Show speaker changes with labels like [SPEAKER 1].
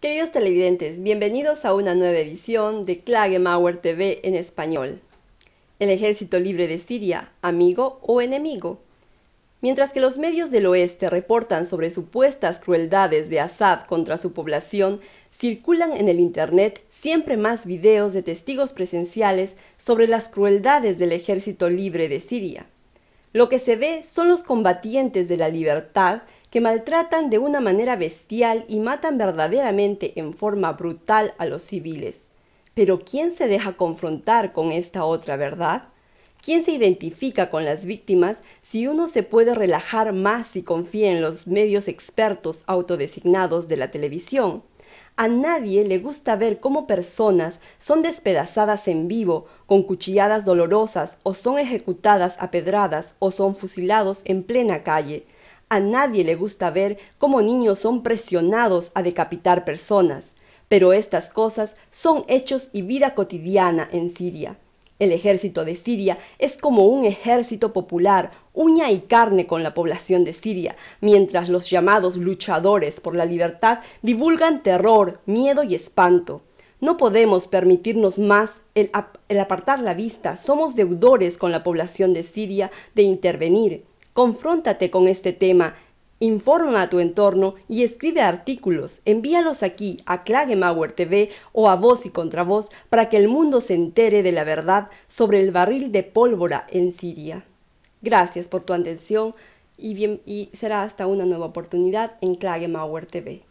[SPEAKER 1] Queridos televidentes, bienvenidos a una nueva edición de Klagemauer TV en español. El ejército libre de Siria, amigo o enemigo. Mientras que los medios del oeste reportan sobre supuestas crueldades de Assad contra su población, circulan en el Internet siempre más videos de testigos presenciales sobre las crueldades del ejército libre de Siria. Lo que se ve son los combatientes de la libertad que maltratan de una manera bestial y matan verdaderamente en forma brutal a los civiles. Pero ¿quién se deja confrontar con esta otra verdad? ¿Quién se identifica con las víctimas si uno se puede relajar más si confía en los medios expertos autodesignados de la televisión? A nadie le gusta ver cómo personas son despedazadas en vivo, con cuchilladas dolorosas, o son ejecutadas a pedradas, o son fusilados en plena calle. A nadie le gusta ver cómo niños son presionados a decapitar personas, pero estas cosas son hechos y vida cotidiana en Siria. El ejército de Siria es como un ejército popular, uña y carne con la población de Siria, mientras los llamados luchadores por la libertad divulgan terror, miedo y espanto. No podemos permitirnos más el, el apartar la vista, somos deudores con la población de Siria de intervenir, Confróntate con este tema, informa a tu entorno y escribe artículos. Envíalos aquí a Klagemauer TV o a Voz y Contra Voz para que el mundo se entere de la verdad sobre el barril de pólvora en Siria. Gracias por tu atención y, y será hasta una nueva oportunidad en Klagemauer TV.